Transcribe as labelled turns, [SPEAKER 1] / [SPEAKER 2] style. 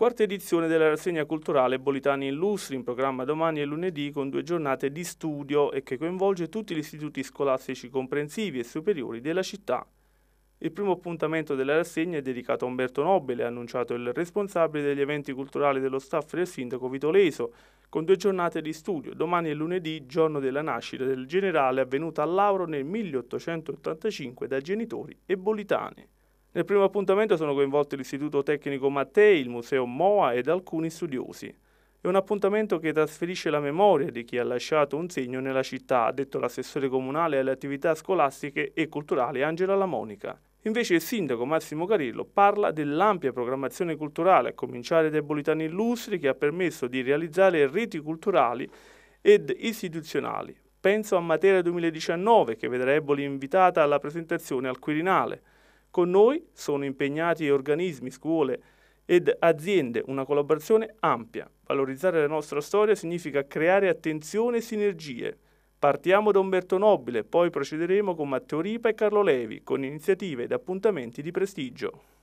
[SPEAKER 1] Quarta edizione della rassegna culturale Bolitani Illustri, in programma domani e lunedì con due giornate di studio e che coinvolge tutti gli istituti scolastici comprensivi e superiori della città. Il primo appuntamento della rassegna è dedicato a Umberto Nobile, annunciato il responsabile degli eventi culturali dello staff del sindaco Vitoleso, con due giornate di studio, domani e lunedì, giorno della nascita del generale avvenuta a Lauro nel 1885 da genitori e bolitani. Nel primo appuntamento sono coinvolti l'Istituto Tecnico Mattei, il Museo Moa ed alcuni studiosi. È un appuntamento che trasferisce la memoria di chi ha lasciato un segno nella città, ha detto l'assessore comunale alle attività scolastiche e culturali Angela Lamonica. Invece il sindaco Massimo Carillo parla dell'ampia programmazione culturale, a cominciare dai Bolitani Illustri, che ha permesso di realizzare reti culturali ed istituzionali. Penso a Matera 2019, che vedrà Eboli invitata alla presentazione al Quirinale. Con noi sono impegnati organismi, scuole ed aziende, una collaborazione ampia. Valorizzare la nostra storia significa creare attenzione e sinergie. Partiamo da Umberto Nobile, poi procederemo con Matteo Ripa e Carlo Levi, con iniziative ed appuntamenti di prestigio.